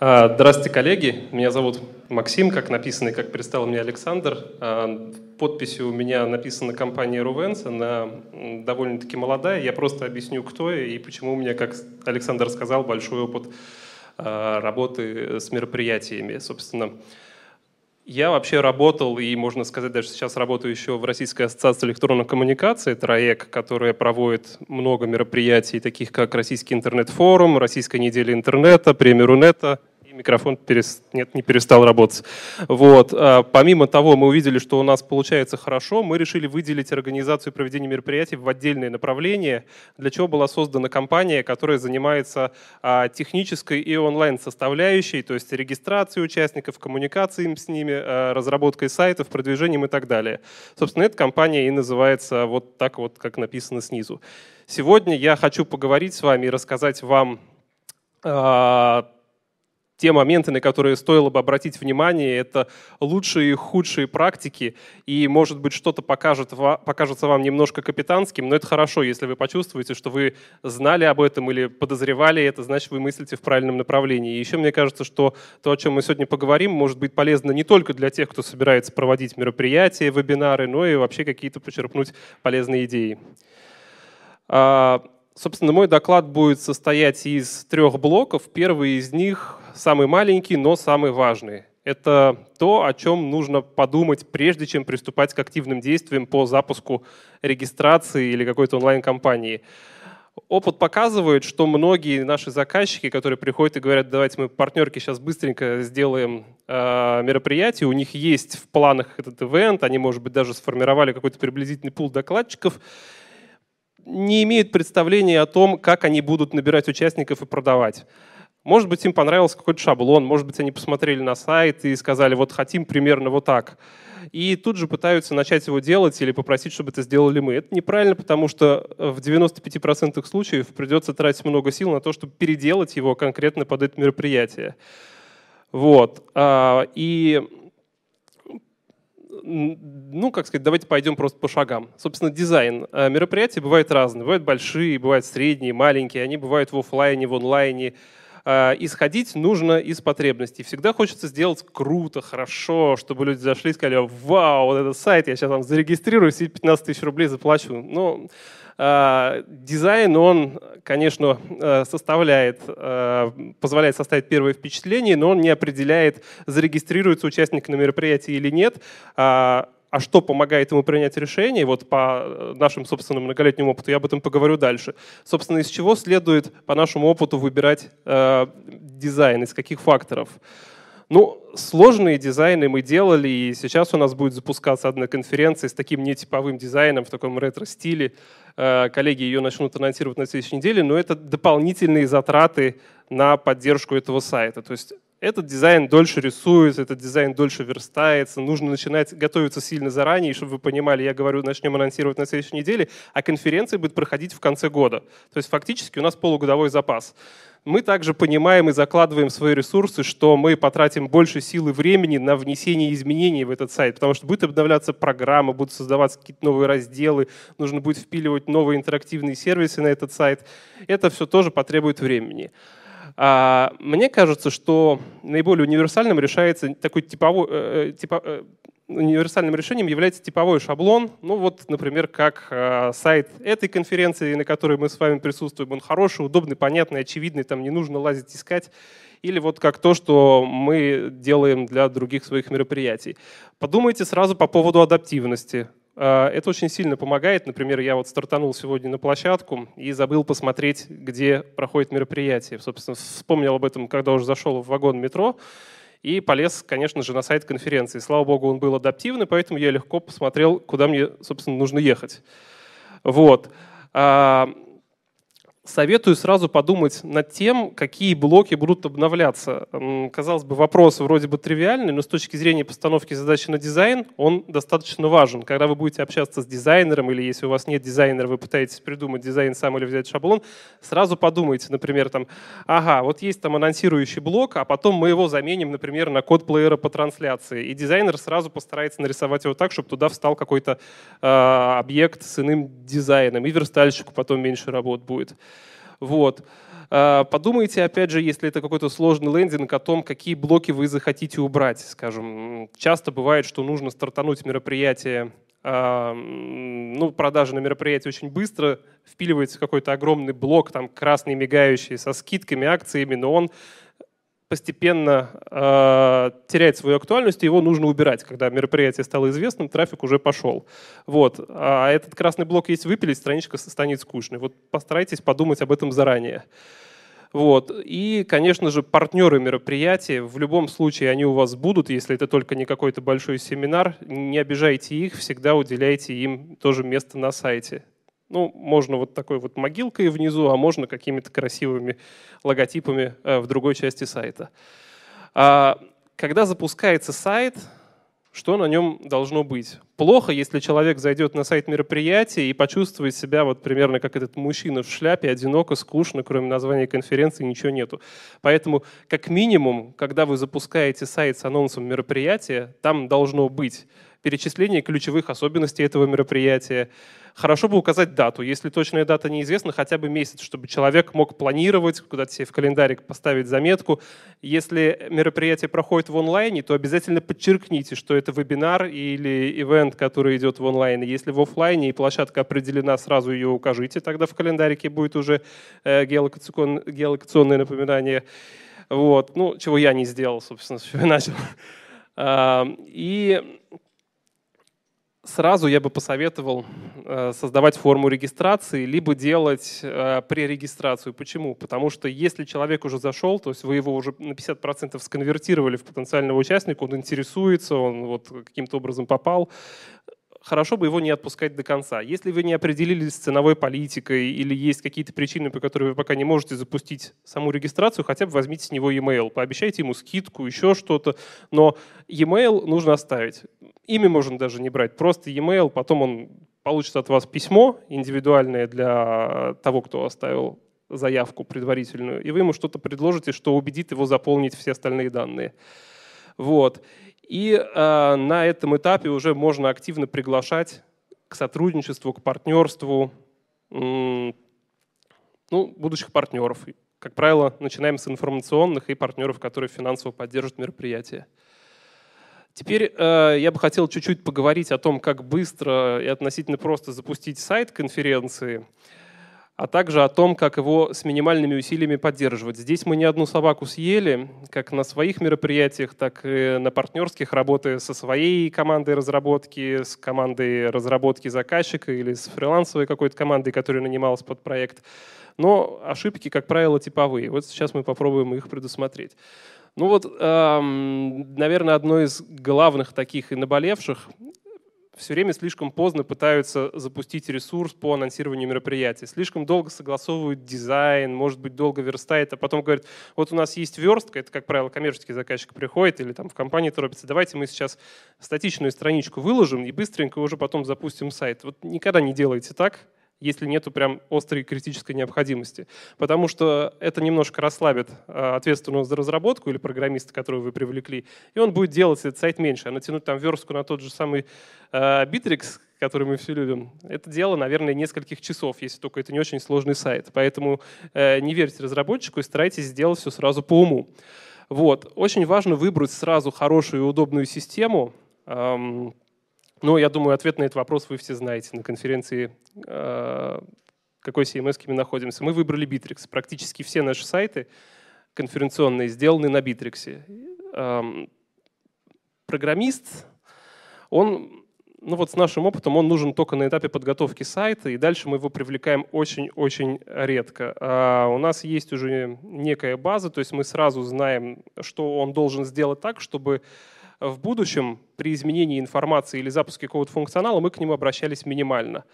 А, здравствуйте, коллеги. Меня зовут Максим, как написано и как представил мне Александр. А, Подписью у меня написана компания Рувенс. Она довольно-таки молодая. Я просто объясню, кто я и почему у меня, как Александр сказал, большой опыт а, работы с мероприятиями. Собственно, я вообще работал, и можно сказать, даже сейчас работаю еще в Российской ассоциации электронных коммуникаций, ТРАЭК, которая проводит много мероприятий, таких как Российский интернет-форум, Российская неделя интернета, премия Рунета – микрофон перес... Нет, не перестал работать. Вот. А, помимо того, мы увидели, что у нас получается хорошо, мы решили выделить организацию проведения мероприятий в отдельное направление, для чего была создана компания, которая занимается а, технической и онлайн составляющей, то есть регистрацией участников, коммуникацией с ними, а, разработкой сайтов, продвижением и так далее. Собственно, эта компания и называется вот так вот, как написано снизу. Сегодня я хочу поговорить с вами и рассказать вам те моменты, на которые стоило бы обратить внимание, это лучшие и худшие практики, и, может быть, что-то покажет, покажется вам немножко капитанским, но это хорошо, если вы почувствуете, что вы знали об этом или подозревали это, значит, вы мыслите в правильном направлении. И еще мне кажется, что то, о чем мы сегодня поговорим, может быть полезно не только для тех, кто собирается проводить мероприятия, вебинары, но и вообще какие-то почерпнуть полезные идеи. А, собственно, мой доклад будет состоять из трех блоков. Первый из них самый маленький, но самый важный. Это то, о чем нужно подумать, прежде чем приступать к активным действиям по запуску регистрации или какой-то онлайн-компании. Опыт показывает, что многие наши заказчики, которые приходят и говорят, давайте мы партнерки сейчас быстренько сделаем э, мероприятие, у них есть в планах этот ивент, они, может быть, даже сформировали какой-то приблизительный пул докладчиков, не имеют представления о том, как они будут набирать участников и продавать. Может быть, им понравился какой-то шаблон, может быть, они посмотрели на сайт и сказали, вот хотим примерно вот так. И тут же пытаются начать его делать или попросить, чтобы это сделали мы. Это неправильно, потому что э, в 95% случаев придется тратить много сил на то, чтобы переделать его конкретно под это мероприятие. Вот. А, и ну, как сказать, давайте пойдем просто по шагам. Собственно, дизайн э, мероприятий бывает разный. Бывают большие, бывают средние, маленькие. Они бывают в офлайне, в онлайне. Э, исходить нужно из потребностей. Всегда хочется сделать круто, хорошо, чтобы люди зашли и сказали, вау, вот этот сайт, я сейчас там зарегистрируюсь и 15 тысяч рублей заплачу. Но ну, э, дизайн, он, конечно, э, составляет, позволяет составить первое впечатление, но он не определяет, зарегистрируется участник на мероприятии или нет. А, а что помогает ему принять решение, вот по э, нашему собственному многолетнему опыту, я об этом поговорю дальше. Собственно, из чего следует по нашему опыту выбирать э, дизайн, из каких факторов? Ну, сложные дизайны мы делали, и сейчас у нас будет запускаться одна конференция с таким нетиповым дизайном, в таком ретро-стиле. Э, коллеги ее начнут анонсировать на следующей неделе, но это дополнительные затраты на поддержку этого сайта. То есть этот дизайн дольше рисуется, этот дизайн дольше верстается, нужно начинать готовиться сильно заранее, чтобы вы понимали, я говорю, начнем анонсировать на следующей неделе, а конференция будет проходить в конце года. То есть фактически у нас полугодовой запас. Мы также понимаем и закладываем свои ресурсы, что мы потратим больше силы времени на внесение изменений в этот сайт, потому что будет обновляться программа, будут создаваться какие-то новые разделы, нужно будет впиливать новые интерактивные сервисы на этот сайт. Это все тоже потребует времени. А, мне кажется, что наиболее универсальным решается такой типовой, э, э, типа, э, универсальным решением является типовой шаблон. Ну вот, например, как э, сайт этой конференции, на которой мы с вами присутствуем, он хороший, удобный, понятный, очевидный, там не нужно лазить, искать. Или вот как то, что мы делаем для других своих мероприятий. Подумайте сразу по поводу адаптивности. А, это очень сильно помогает. Например, я вот стартанул сегодня на площадку и забыл посмотреть, где проходит мероприятие. Собственно, вспомнил об этом, когда уже зашел в вагон метро и полез, конечно же, на сайт конференции. Слава богу, он был адаптивный, поэтому я легко посмотрел, куда мне, собственно, нужно ехать. Вот. А, советую сразу подумать над тем, какие блоки будут обновляться. Казалось бы, вопрос вроде бы тривиальный, но с точки зрения постановки задачи на дизайн он достаточно важен. Когда вы будете общаться с дизайнером, или если у вас нет дизайнера, вы пытаетесь придумать дизайн сам или взять шаблон, сразу подумайте, например, там, ага, вот есть там анонсирующий блок, а потом мы его заменим, например, на код плеера по трансляции. И дизайнер сразу постарается нарисовать его так, чтобы туда встал какой-то э, объект с иным дизайном, и верстальщику потом меньше работ будет. Вот. А, подумайте, опять же, если это какой-то сложный лендинг, о том, какие блоки вы захотите убрать. Скажем, часто бывает, что нужно стартануть мероприятие а, ну, продажи на мероприятии очень быстро, впиливается какой-то огромный блок, там красный мигающий, со скидками, акциями, но он постепенно э, теряет свою актуальность, и его нужно убирать. Когда мероприятие стало известным, трафик уже пошел. Вот. А этот красный блок, если выпилить, страничка станет скучной. Вот постарайтесь подумать об этом заранее. Вот. И, конечно же, партнеры мероприятия, в любом случае они у вас будут, если это только не какой-то большой семинар, не обижайте их, всегда уделяйте им тоже место на сайте. Ну, можно вот такой вот могилкой внизу, а можно какими-то красивыми логотипами э, в другой части сайта. А, когда запускается сайт, что на нем должно быть. Плохо, если человек зайдет на сайт мероприятия и почувствует себя вот примерно как этот мужчина в шляпе, одиноко, скучно, кроме названия конференции ничего нету. Поэтому как минимум, когда вы запускаете сайт с анонсом мероприятия, там должно быть перечисление ключевых особенностей этого мероприятия. Хорошо бы указать дату, если точная дата неизвестна, хотя бы месяц, чтобы человек мог планировать, куда-то себе в календарик поставить заметку. Если мероприятие проходит в онлайне, то обязательно подчеркните, что это вебинар или ивент, который идет в онлайне. Если в офлайне и площадка определена, сразу ее укажите, тогда в календарике будет уже э, геолокационное напоминание. Вот. Ну, чего я не сделал, собственно, с начал. И сразу я бы посоветовал э, создавать форму регистрации, либо делать э, пререгистрацию. Почему? Потому что если человек уже зашел, то есть вы его уже на 50% сконвертировали в потенциального участника, он интересуется, он вот каким-то образом попал, хорошо бы его не отпускать до конца. Если вы не определились с ценовой политикой или есть какие-то причины, по которым вы пока не можете запустить саму регистрацию, хотя бы возьмите с него e-mail, пообещайте ему скидку, еще что-то, но e-mail нужно оставить. Имя можно даже не брать, просто e-mail, потом он получит от вас письмо индивидуальное для того, кто оставил заявку предварительную, и вы ему что-то предложите, что убедит его заполнить все остальные данные. Вот. И э, на этом этапе уже можно активно приглашать к сотрудничеству, к партнерству ну, будущих партнеров. Как правило, начинаем с информационных и партнеров, которые финансово поддержат мероприятие. Теперь э, я бы хотел чуть-чуть поговорить о том, как быстро и относительно просто запустить сайт конференции а также о том, как его с минимальными усилиями поддерживать. Здесь мы не одну собаку съели, как на своих мероприятиях, так и на партнерских, работы со своей командой разработки, с командой разработки заказчика или с фрилансовой какой-то командой, которая нанималась под проект. Но ошибки, как правило, типовые. Вот сейчас мы попробуем их предусмотреть. Ну вот, эм, наверное, одно из главных таких и наболевших все время слишком поздно пытаются запустить ресурс по анонсированию мероприятий, слишком долго согласовывают дизайн, может быть, долго верстает, а потом говорит: вот у нас есть верстка, это, как правило, коммерческий заказчик приходит или там в компании торопится, давайте мы сейчас статичную страничку выложим и быстренько уже потом запустим сайт. Вот никогда не делайте так, если нету прям острой критической необходимости. Потому что это немножко расслабит а, ответственного за разработку или программиста, которого вы привлекли, и он будет делать этот сайт меньше. А натянуть там верстку на тот же самый а, Bittrex, который мы все любим, это дело, наверное, нескольких часов, если только это не очень сложный сайт. Поэтому э, не верьте разработчику и старайтесь сделать все сразу по уму. Вот. Очень важно выбрать сразу хорошую и удобную систему, ну, я думаю, ответ на этот вопрос вы все знаете на конференции э, какой CMS мы находимся. Мы выбрали Bittrex. Практически все наши сайты конференционные сделаны на Bittrex. программист, он ну вот с нашим опытом он нужен только на этапе подготовки сайта, и дальше мы его привлекаем очень-очень редко. А у нас есть уже некая база, то есть мы сразу знаем, что он должен сделать так, чтобы в будущем при изменении информации или запуске какого-то функционала мы к нему обращались минимально.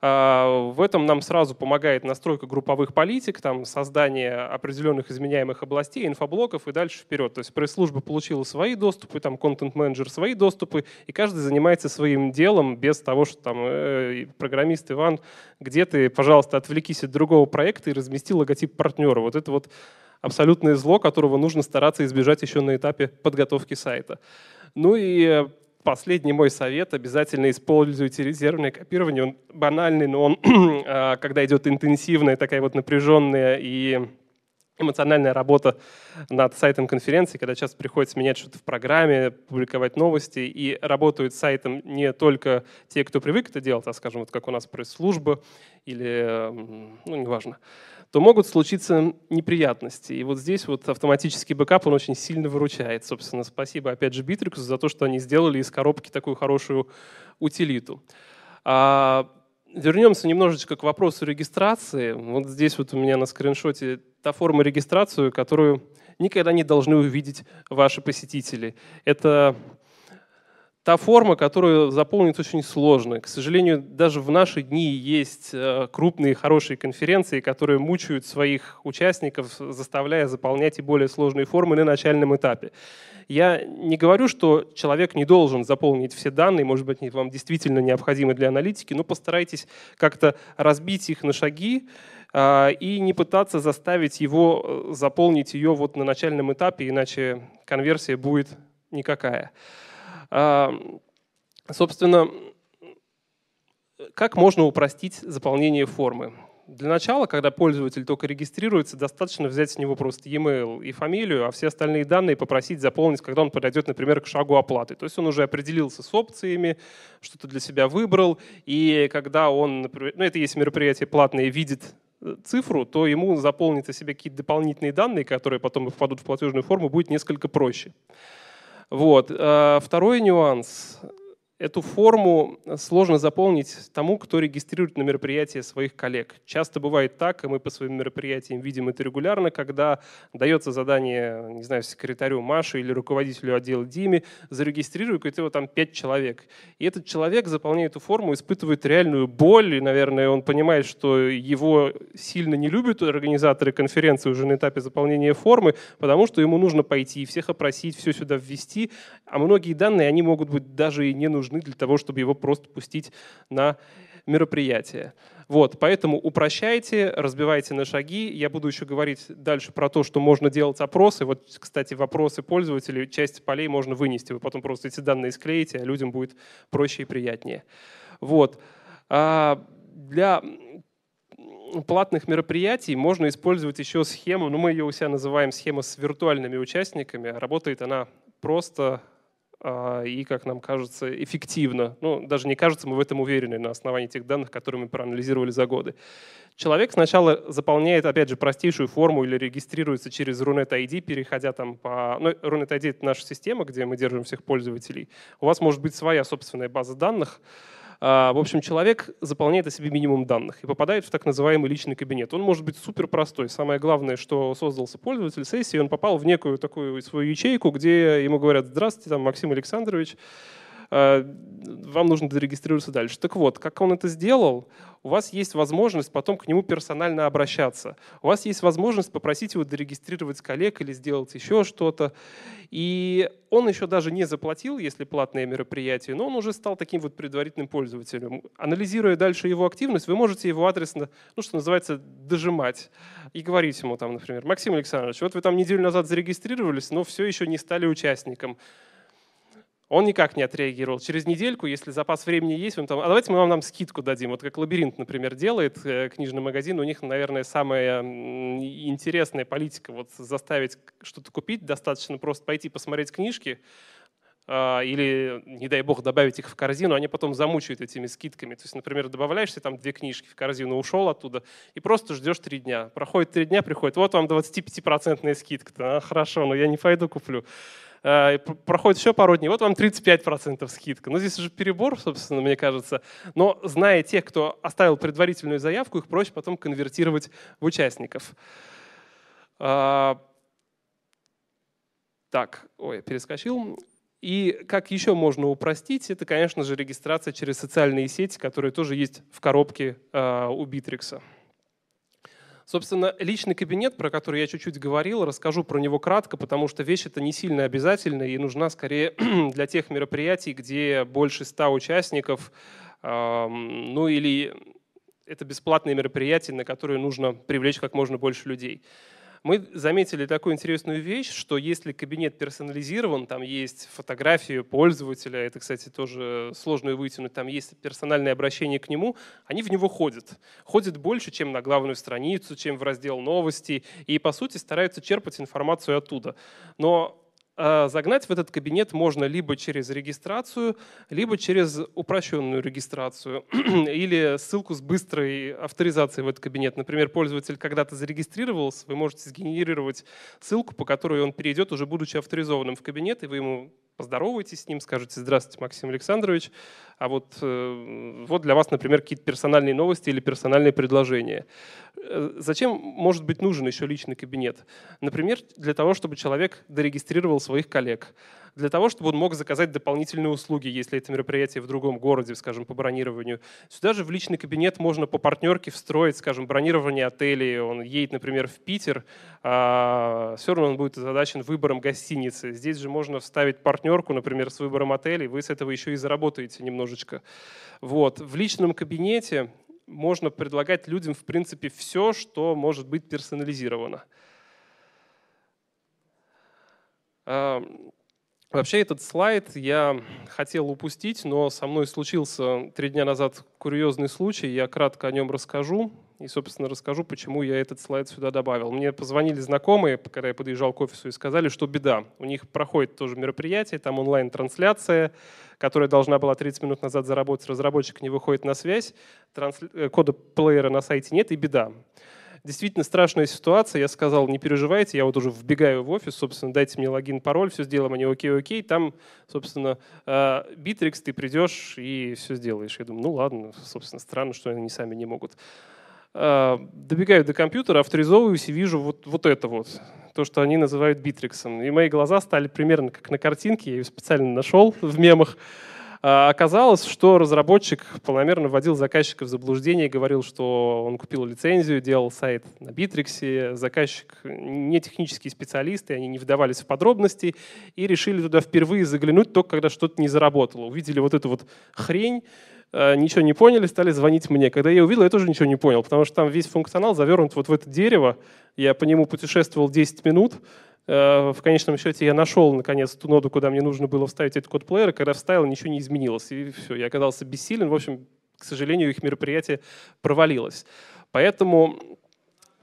А, в этом нам сразу помогает настройка групповых политик, там, создание определенных изменяемых областей, инфоблоков и дальше вперед. То есть пресс-служба получила свои доступы, там контент-менеджер свои доступы, и каждый занимается своим делом без того, что там э, программист Иван, где ты, пожалуйста, отвлекись от другого проекта и размести логотип партнера. Вот это вот абсолютное зло, которого нужно стараться избежать еще на этапе подготовки сайта. Ну и э, последний мой совет. Обязательно используйте резервное копирование. Он банальный, но он, а, когда идет интенсивная, такая вот напряженная и эмоциональная работа над сайтом конференции, когда часто приходится менять что-то в программе, публиковать новости, и работают с сайтом не только те, кто привык это делать, а, скажем, вот как у нас пресс-служба или, ну, неважно, то могут случиться неприятности. И вот здесь вот автоматический бэкап, он очень сильно выручает. Собственно, спасибо опять же Битриксу за то, что они сделали из коробки такую хорошую утилиту. А, вернемся немножечко к вопросу регистрации. Вот здесь вот у меня на скриншоте та форма регистрации, которую никогда не должны увидеть ваши посетители. Это та форма, которую заполнить очень сложно. К сожалению, даже в наши дни есть э, крупные хорошие конференции, которые мучают своих участников, заставляя заполнять и более сложные формы на начальном этапе. Я не говорю, что человек не должен заполнить все данные, может быть, они вам действительно необходимы для аналитики, но постарайтесь как-то разбить их на шаги, э, и не пытаться заставить его э, заполнить ее вот на начальном этапе, иначе конверсия будет никакая. А, собственно, как можно упростить заполнение формы? Для начала, когда пользователь только регистрируется, достаточно взять с него просто e-mail и фамилию, а все остальные данные попросить заполнить, когда он подойдет, например, к шагу оплаты. То есть он уже определился с опциями, что-то для себя выбрал, и когда он, например, ну это есть мероприятие платное, видит э, цифру, то ему заполнить о себе какие-то дополнительные данные, которые потом попадут в платежную форму, будет несколько проще. Вот. Э, второй нюанс. Эту форму сложно заполнить тому, кто регистрирует на мероприятие своих коллег. Часто бывает так, и мы по своим мероприятиям видим это регулярно, когда дается задание, не знаю, секретарю Маше или руководителю отдела Диме, зарегистрируй какой-то его там пять человек. И этот человек, заполняя эту форму, испытывает реальную боль, и, наверное, он понимает, что его сильно не любят организаторы конференции уже на этапе заполнения формы, потому что ему нужно пойти и всех опросить, все сюда ввести, а многие данные, они могут быть даже и не нужны нужны для того, чтобы его просто пустить на мероприятие. Вот, поэтому упрощайте, разбивайте на шаги. Я буду еще говорить дальше про то, что можно делать опросы. Вот, кстати, вопросы пользователей, часть полей можно вынести. Вы потом просто эти данные склеите, а людям будет проще и приятнее. Вот. А для платных мероприятий можно использовать еще схему, ну мы ее у себя называем схема с виртуальными участниками. Работает она просто а, и, как нам кажется, эффективно. Ну, даже не кажется, мы в этом уверены на основании тех данных, которые мы проанализировали за годы. Человек сначала заполняет, опять же, простейшую форму или регистрируется через Runet ID, переходя там по... Ну, Runet ID — это наша система, где мы держим всех пользователей. У вас может быть своя собственная база данных, а, в общем, человек заполняет о себе минимум данных и попадает в так называемый личный кабинет. Он может быть супер простой. Самое главное, что создался пользователь сессии, он попал в некую такую свою ячейку, где ему говорят, здравствуйте, там, Максим Александрович, Э, вам нужно зарегистрироваться дальше. Так вот, как он это сделал, у вас есть возможность потом к нему персонально обращаться. У вас есть возможность попросить его дорегистрировать коллег или сделать еще что-то. И он еще даже не заплатил, если платное мероприятие, но он уже стал таким вот предварительным пользователем. Анализируя дальше его активность, вы можете его адресно, ну, что называется, дожимать и говорить ему там, например, «Максим Александрович, вот вы там неделю назад зарегистрировались, но все еще не стали участником. Он никак не отреагировал. Через недельку, если запас времени есть, он там, а давайте мы вам нам скидку дадим. Вот как «Лабиринт», например, делает э, книжный магазин, у них, наверное, самая интересная политика вот заставить что-то купить, достаточно просто пойти посмотреть книжки, а, или, не дай бог, добавить их в корзину, они потом замучают этими скидками. То есть, например, добавляешься там две книжки в корзину, ушел оттуда, и просто ждешь три дня. Проходит три дня, приходит, вот вам 25-процентная скидка. А, хорошо, но я не пойду куплю. Э, проходит еще пару дней, вот вам 35% скидка. Ну, здесь уже перебор, собственно, мне кажется. Но зная тех, кто оставил предварительную заявку, их проще потом конвертировать в участников. А, так, ой, перескочил. И как еще можно упростить, это, конечно же, регистрация через социальные сети, которые тоже есть в коробке э, у Битрикса. Собственно, личный кабинет, про который я чуть-чуть говорил, расскажу про него кратко, потому что вещь это не сильно обязательно и нужна скорее для тех мероприятий, где больше ста участников, ну или это бесплатные мероприятия, на которые нужно привлечь как можно больше людей мы заметили такую интересную вещь, что если кабинет персонализирован, там есть фотографии пользователя, это, кстати, тоже сложно вытянуть, там есть персональное обращение к нему, они в него ходят. Ходят больше, чем на главную страницу, чем в раздел новости, и, по сути, стараются черпать информацию оттуда. Но Э, загнать в этот кабинет можно либо через регистрацию, либо через упрощенную регистрацию или ссылку с быстрой авторизацией в этот кабинет. Например, пользователь когда-то зарегистрировался, вы можете сгенерировать ссылку, по которой он перейдет, уже будучи авторизованным в кабинет, и вы ему поздоровайтесь с ним, скажите «Здравствуйте, Максим Александрович». А вот, э, вот для вас, например, какие-то персональные новости или персональные предложения. Э, зачем может быть нужен еще личный кабинет? Например, для того, чтобы человек дорегистрировал своих коллег, для того, чтобы он мог заказать дополнительные услуги, если это мероприятие в другом городе, скажем, по бронированию. Сюда же в личный кабинет можно по партнерке встроить, скажем, бронирование отелей. Он едет, например, в Питер, а все равно он будет озадачен выбором гостиницы. Здесь же можно вставить партнер партнерку, например, с выбором отелей, вы с этого еще и заработаете немножечко. Вот. В личном кабинете можно предлагать людям, в принципе, все, что может быть персонализировано. Вообще этот слайд я хотел упустить, но со мной случился три дня назад курьезный случай, я кратко о нем расскажу. И, собственно, расскажу, почему я этот слайд сюда добавил. Мне позвонили знакомые, когда я подъезжал к офису, и сказали, что беда. У них проходит тоже мероприятие, там онлайн-трансляция, которая должна была 30 минут назад заработать, разработчик не выходит на связь, трансли... Э, кода плеера на сайте нет, и беда действительно страшная ситуация. Я сказал, не переживайте, я вот уже вбегаю в офис, собственно, дайте мне логин, пароль, все сделаем, они окей, окей. Там, собственно, Битрикс, э, ты придешь и все сделаешь. Я думаю, ну ладно, собственно, странно, что они сами не могут. Э, добегаю до компьютера, авторизовываюсь и вижу вот, вот это вот, то, что они называют битриксом. И мои глаза стали примерно как на картинке, я ее специально нашел в мемах. А оказалось, что разработчик полномерно вводил заказчика в заблуждение, говорил, что он купил лицензию, делал сайт на Битриксе, заказчик не технический специалист и они не вдавались в подробности и решили туда впервые заглянуть только когда что-то не заработало. Увидели вот эту вот хрень, Э, ничего не поняли, стали звонить мне. Когда я увидел, я тоже ничего не понял, потому что там весь функционал завернут вот в это дерево. Я по нему путешествовал 10 минут. Э, в конечном счете я нашел, наконец, ту ноду, куда мне нужно было вставить этот код плеера. Когда вставил, ничего не изменилось. И все, я оказался бессилен. В общем, к сожалению, их мероприятие провалилось. Поэтому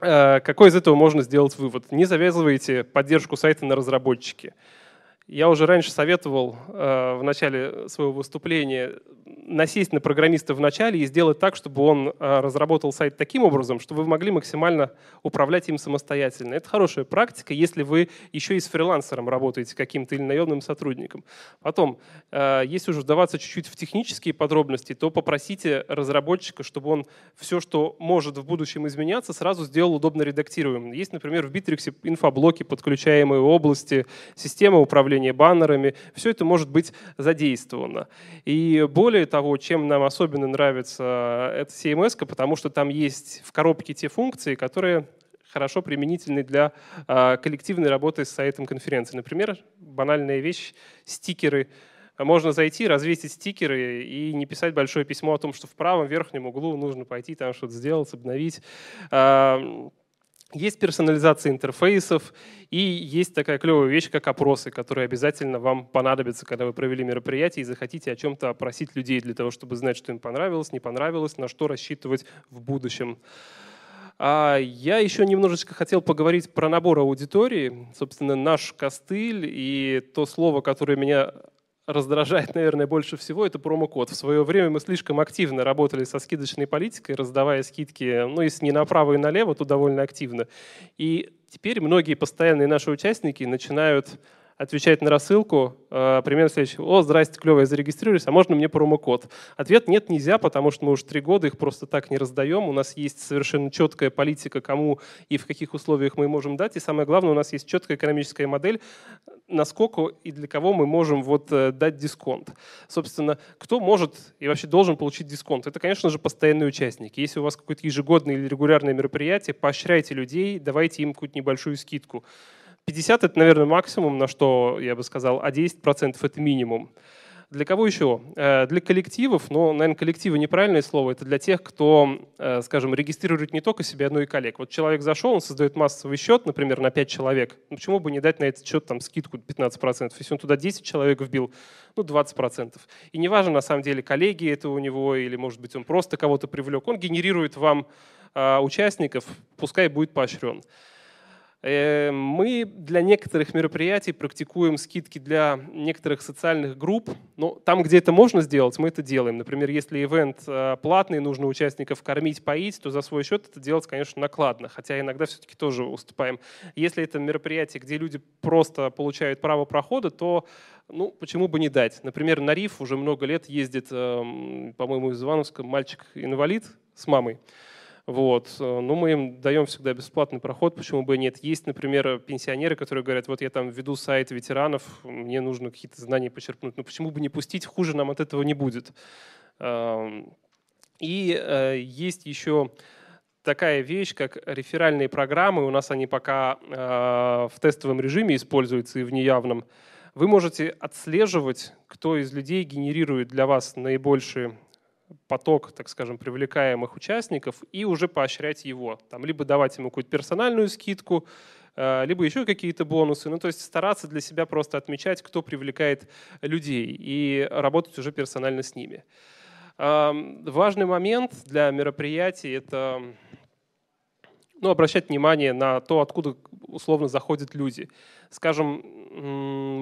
э, какой из этого можно сделать вывод? Не завязывайте поддержку сайта на разработчике. Я уже раньше советовал э, в начале своего выступления насесть на программиста в начале и сделать так, чтобы он а, разработал сайт таким образом, чтобы вы могли максимально управлять им самостоятельно. Это хорошая практика, если вы еще и с фрилансером работаете каким-то или наемным сотрудником. Потом, а, если уже вдаваться чуть-чуть в технические подробности, то попросите разработчика, чтобы он все, что может в будущем изменяться, сразу сделал удобно редактируемым. Есть, например, в Bittrex инфоблоки, подключаемые области, система управления баннерами. Все это может быть задействовано. И более того, того, чем нам особенно нравится э, эта CMS, эм потому что там есть в коробке те функции, которые хорошо применительны для э, коллективной работы с сайтом конференции. Например, банальная вещь — стикеры. Можно зайти, развесить стикеры и не писать большое письмо о том, что в правом верхнем углу нужно пойти там что-то сделать, обновить. Э, есть персонализация интерфейсов и есть такая клевая вещь, как опросы, которые обязательно вам понадобятся, когда вы провели мероприятие и захотите о чем-то опросить людей для того, чтобы знать, что им понравилось, не понравилось, на что рассчитывать в будущем. А я еще немножечко хотел поговорить про набор аудитории. Собственно, наш костыль и то слово, которое меня раздражает, наверное, больше всего, это промокод. В свое время мы слишком активно работали со скидочной политикой, раздавая скидки, ну, если не направо и налево, то довольно активно. И теперь многие постоянные наши участники начинают отвечает на рассылку э, примерно следующий. «О, здрасте, клево, я зарегистрировались, а можно мне промокод?» Ответ «нет, нельзя, потому что мы уже три года их просто так не раздаем. У нас есть совершенно четкая политика, кому и в каких условиях мы можем дать. И самое главное, у нас есть четкая экономическая модель, насколько и для кого мы можем вот э, дать дисконт. Собственно, кто может и вообще должен получить дисконт? Это, конечно же, постоянные участники. Если у вас какое-то ежегодное или регулярное мероприятие, поощряйте людей, давайте им какую-то небольшую скидку. 50 это, наверное, максимум, на что я бы сказал, а 10% это минимум. Для кого еще? Э, для коллективов, но, наверное, коллективы неправильное слово, это для тех, кто, э, скажем, регистрирует не только себя, но и коллег. Вот человек зашел, он создает массовый счет, например, на 5 человек, ну почему бы не дать на этот счет там скидку 15%? Если он туда 10 человек вбил, ну 20%. И неважно, на самом деле, коллеги это у него, или, может быть, он просто кого-то привлек, он генерирует вам э, участников, пускай будет поощрен. Э, мы для некоторых мероприятий практикуем скидки для некоторых социальных групп, но там, где это можно сделать, мы это делаем. Например, если ивент э, платный, нужно участников кормить, поить, то за свой счет это делать, конечно, накладно, хотя иногда все-таки тоже уступаем. Если это мероприятие, где люди просто получают право прохода, то ну, почему бы не дать? Например, на Риф уже много лет ездит, эм, по-моему, из Ивановска мальчик-инвалид с мамой. Вот. Э, но мы им даем всегда бесплатный проход, почему бы и нет. Есть, например, пенсионеры, которые говорят, вот я там веду сайт ветеранов, мне нужно какие-то знания почерпнуть. но почему бы не пустить, хуже нам от этого не будет. Эм, и э, есть еще такая вещь, как реферальные программы. У нас они пока э, в тестовом режиме используются и в неявном. Вы можете отслеживать, кто из людей генерирует для вас наибольшие поток, так скажем, привлекаемых участников и уже поощрять его. Там, либо давать ему какую-то персональную скидку, э, либо еще какие-то бонусы. Ну, то есть стараться для себя просто отмечать, кто привлекает людей и работать уже персонально с ними. Эм, важный момент для мероприятий — это ну, обращать внимание на то, откуда условно заходят люди. Скажем,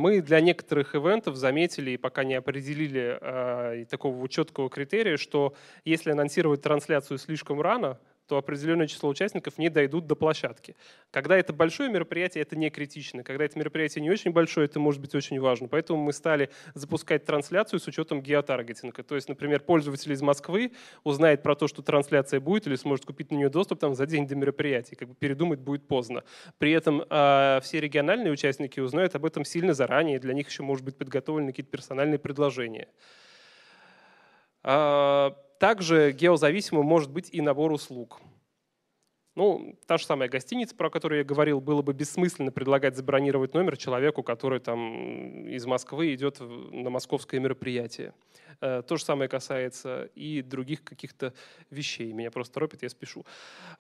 мы для некоторых ивентов заметили и пока не определили э, такого четкого критерия, что если анонсировать трансляцию слишком рано, то определенное число участников не дойдут до площадки. Когда это большое мероприятие, это не критично. Когда это мероприятие не очень большое, это может быть очень важно. Поэтому мы стали запускать трансляцию с учетом геотаргетинга. То есть, например, пользователь из Москвы узнает про то, что трансляция будет, или сможет купить на нее доступ там, за день до мероприятия. Как бы передумать будет поздно. При этом э, все региональные участники узнают об этом сильно заранее. Для них еще, может быть, подготовлены какие-то персональные предложения. А, также геозависимым может быть и набор услуг. Ну, та же самая гостиница, про которую я говорил, было бы бессмысленно предлагать забронировать номер человеку, который там из Москвы идет на московское мероприятие. Э, то же самое касается и других каких-то вещей. Меня просто торопит, я спешу.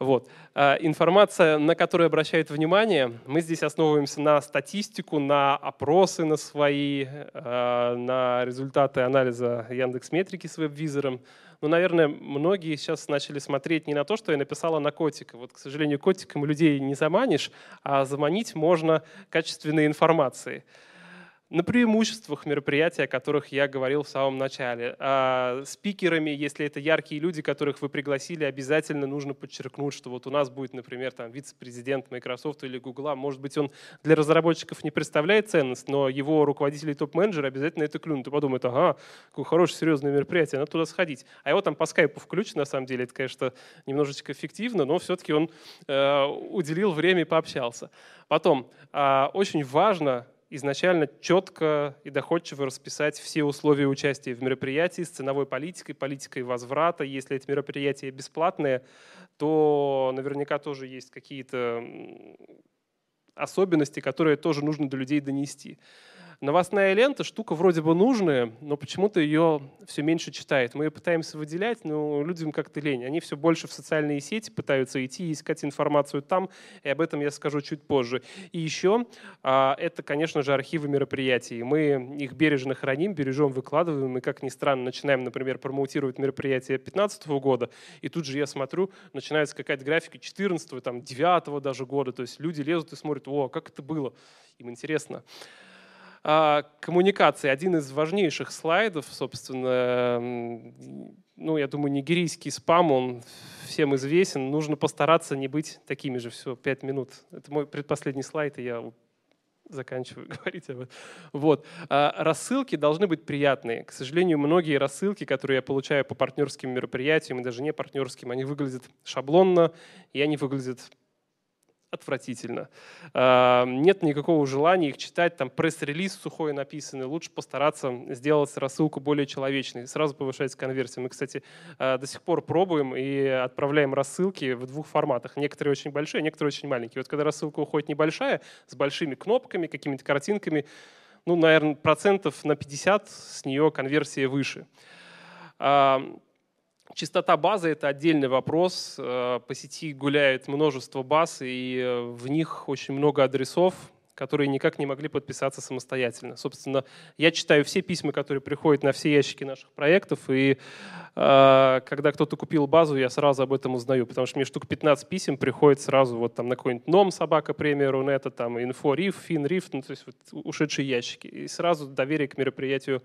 Вот. А, информация, на которую обращают внимание, мы здесь основываемся на статистику, на опросы на свои, э, на результаты анализа Яндекс.Метрики с веб-визором ну, наверное, многие сейчас начали смотреть не на то, что я написала на котика. Вот, к сожалению, котиком людей не заманишь, а заманить можно качественной информацией на преимуществах мероприятия, о которых я говорил в самом начале. А спикерами, если это яркие люди, которых вы пригласили, обязательно нужно подчеркнуть, что вот у нас будет, например, там вице-президент Microsoft или Google. А, может быть, он для разработчиков не представляет ценность, но его руководители и топ-менеджеры обязательно это клюнут и подумают, ага, какое хорошее серьезное мероприятие, надо туда сходить. А его там по скайпу включат, на самом деле, это, конечно, немножечко эффективно, но все-таки он э, уделил время и пообщался. Потом, э, очень важно изначально четко и доходчиво расписать все условия участия в мероприятии с ценовой политикой, политикой возврата. Если эти мероприятия бесплатные, то наверняка тоже есть какие-то особенности, которые тоже нужно до людей донести. Новостная лента — штука вроде бы нужная, но почему-то ее все меньше читает. Мы ее пытаемся выделять, но людям как-то лень. Они все больше в социальные сети пытаются идти и искать информацию там, и об этом я скажу чуть позже. И еще а, это, конечно же, архивы мероприятий. Мы их бережно храним, бережем, выкладываем, и, как ни странно, начинаем, например, промоутировать мероприятие 2015 года, и тут же я смотрю, начинается какая-то графика 14 там, 9 даже года, то есть люди лезут и смотрят, о, как это было, им интересно. Интересно. А, коммуникации. Один из важнейших слайдов, собственно, ну, я думаю, нигерийский спам, он всем известен. Нужно постараться не быть такими же. Все, пять минут. Это мой предпоследний слайд, и я заканчиваю говорить об этом. Вот. А, рассылки должны быть приятные. К сожалению, многие рассылки, которые я получаю по партнерским мероприятиям и даже не партнерским, они выглядят шаблонно, и они выглядят отвратительно. Э, нет никакого желания их читать, там пресс-релиз сухой написанный, лучше постараться сделать рассылку более человечной, сразу повышается конверсия. Мы, кстати, э, до сих пор пробуем и отправляем рассылки в двух форматах. Некоторые очень большие, некоторые очень маленькие. Вот когда рассылка уходит небольшая, с большими кнопками, какими-то картинками, ну, наверное, процентов на 50 с нее конверсия выше. Э, Чистота базы – это отдельный вопрос. Э, по сети гуляет множество баз, и э, в них очень много адресов, которые никак не могли подписаться самостоятельно. Собственно, я читаю все письма, которые приходят на все ящики наших проектов, и э, когда кто-то купил базу, я сразу об этом узнаю, потому что мне штук 15 писем приходит сразу вот там на какой-нибудь ном собака премия Рунета, там инфо риф, фин риф, ну, то есть вот, ушедшие ящики, и сразу доверие к мероприятию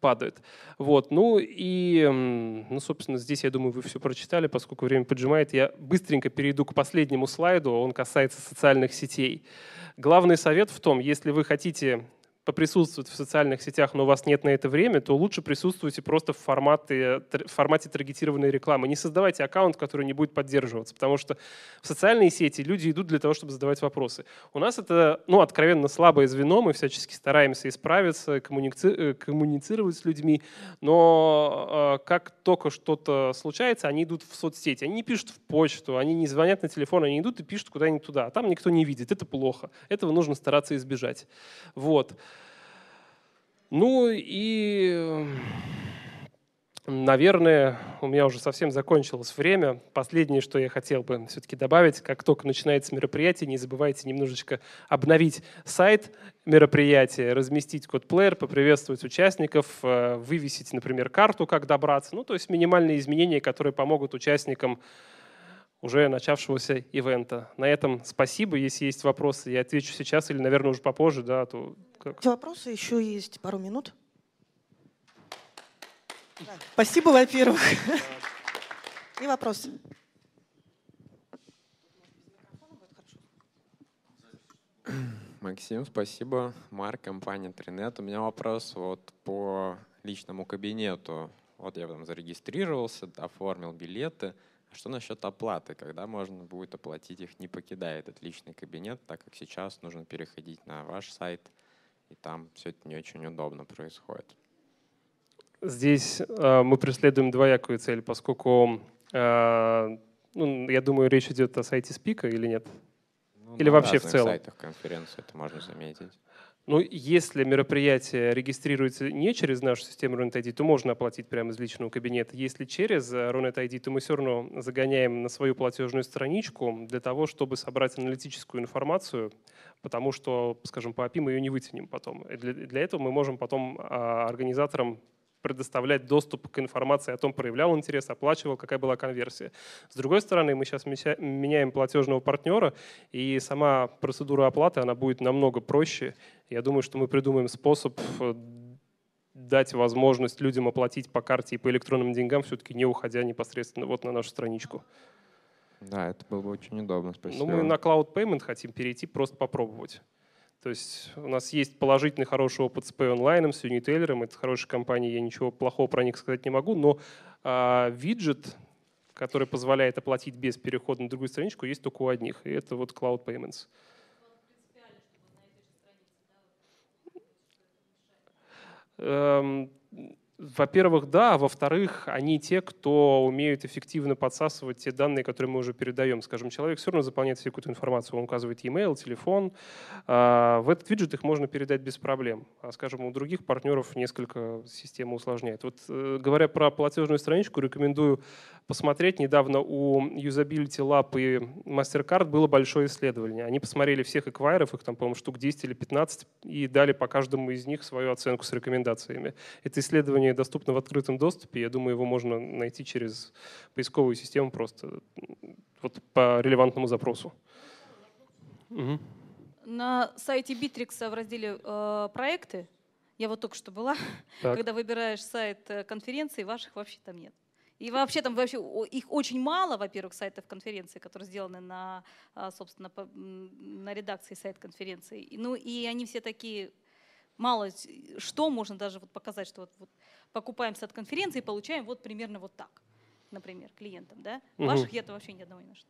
падает. Вот, ну и, ну, собственно, здесь, я думаю, вы все прочитали, поскольку время поджимает, я быстренько перейду к последнему слайду, он касается социальных сетей. Главный совет в том, если вы хотите поприсутствовать в социальных сетях, но у вас нет на это времени, то лучше присутствуйте просто в формате, в формате таргетированной рекламы. Не создавайте аккаунт, который не будет поддерживаться, потому что в социальные сети люди идут для того, чтобы задавать вопросы. У нас это, ну, откровенно слабое звено, мы всячески стараемся исправиться, коммуници э, коммуницировать с людьми, но э, как только что-то случается, они идут в соцсети, они не пишут в почту, они не звонят на телефон, они идут и пишут куда-нибудь туда, а там никто не видит, это плохо, этого нужно стараться избежать. Вот. Ну и, наверное, у меня уже совсем закончилось время. Последнее, что я хотел бы все-таки добавить, как только начинается мероприятие, не забывайте немножечко обновить сайт мероприятия, разместить код-плеер, поприветствовать участников, э, вывесить, например, карту, как добраться. Ну, то есть минимальные изменения, которые помогут участникам уже начавшегося ивента. На этом спасибо. Если есть вопросы, я отвечу сейчас или, наверное, уже попозже. Да, а то как? Вопросы еще есть пару минут. Спасибо, во-первых. И вопрос. Максим, спасибо. Марк, компания Тринет. У меня вопрос вот по личному кабинету. Вот я там зарегистрировался, оформил билеты – что насчет оплаты? Когда можно будет оплатить их, не покидая этот личный кабинет, так как сейчас нужно переходить на ваш сайт, и там все это не очень удобно происходит? Здесь э, мы преследуем двоякую цель, поскольку, э, ну, я думаю, речь идет о сайте Спика или нет? Ну, или вообще в целом? На сайтах конференции это можно заметить. Но если мероприятие регистрируется не через нашу систему Ronet ID, то можно оплатить прямо из личного кабинета. Если через Ronet э, ID, то мы все равно загоняем на свою платежную страничку для того, чтобы собрать аналитическую информацию, потому что, скажем, по API мы ее не вытянем потом. для этого мы можем потом а, организаторам предоставлять доступ к информации о том, проявлял интерес, оплачивал, какая была конверсия. С другой стороны, мы сейчас меняем платежного партнера, и сама процедура оплаты, она будет намного проще. Я думаю, что мы придумаем способ э, дать возможность людям оплатить по карте и по электронным деньгам, все-таки не уходя непосредственно вот на нашу страничку. Да, это было бы очень удобно, спасибо. Ну, мы на Cloud Payment хотим перейти, просто попробовать. То есть у нас есть положительный хороший опыт с P-онлайном, с Unitailer, это хорошая компания. я ничего плохого про них сказать не могу, но э, виджет, который позволяет оплатить без перехода на другую страничку, есть только у одних, и это вот Cloud Payments. Эм, во-первых, да. А во-вторых, они те, кто умеют эффективно подсасывать те данные, которые мы уже передаем. Скажем, человек все равно заполняет всю какую-то информацию. Он указывает e-mail, телефон. А, в этот виджет их можно передать без проблем. А, скажем, у других партнеров несколько система усложняет. Вот э, говоря про платежную страничку, рекомендую посмотреть. Недавно у Usability Lab и MasterCard было большое исследование. Они посмотрели всех эквайров, их там, по-моему, штук 10 или 15, и дали по каждому из них свою оценку с рекомендациями. Это исследование приложение доступно в открытом доступе. Я думаю, его можно найти через поисковую систему просто вот по релевантному запросу. Угу. На сайте Bittrex в разделе э, «Проекты» я вот только что была, так. когда выбираешь сайт э, конференции, ваших вообще там нет. И вообще там вообще их очень мало, во-первых, сайтов конференции, которые сделаны на, а, собственно, на редакции сайт конференции. Ну и они все такие мало что можно даже вот показать, что вот, вот покупаемся от конференции и получаем вот примерно вот так, например, клиентам. Да? Угу. Ваших я-то вообще ни одного не нашла.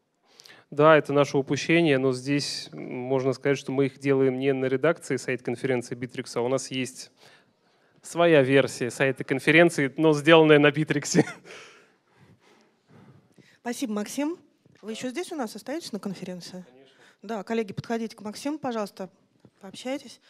Да, это наше упущение, но здесь можно сказать, что мы их делаем не на редакции сайта конференции Bittrex, а у нас есть своя версия сайта конференции, но сделанная на Битриксе. Спасибо, Максим. Вы еще здесь у нас остаетесь на конференции? Конечно. Да, коллеги, подходите к Максиму, пожалуйста, пообщайтесь.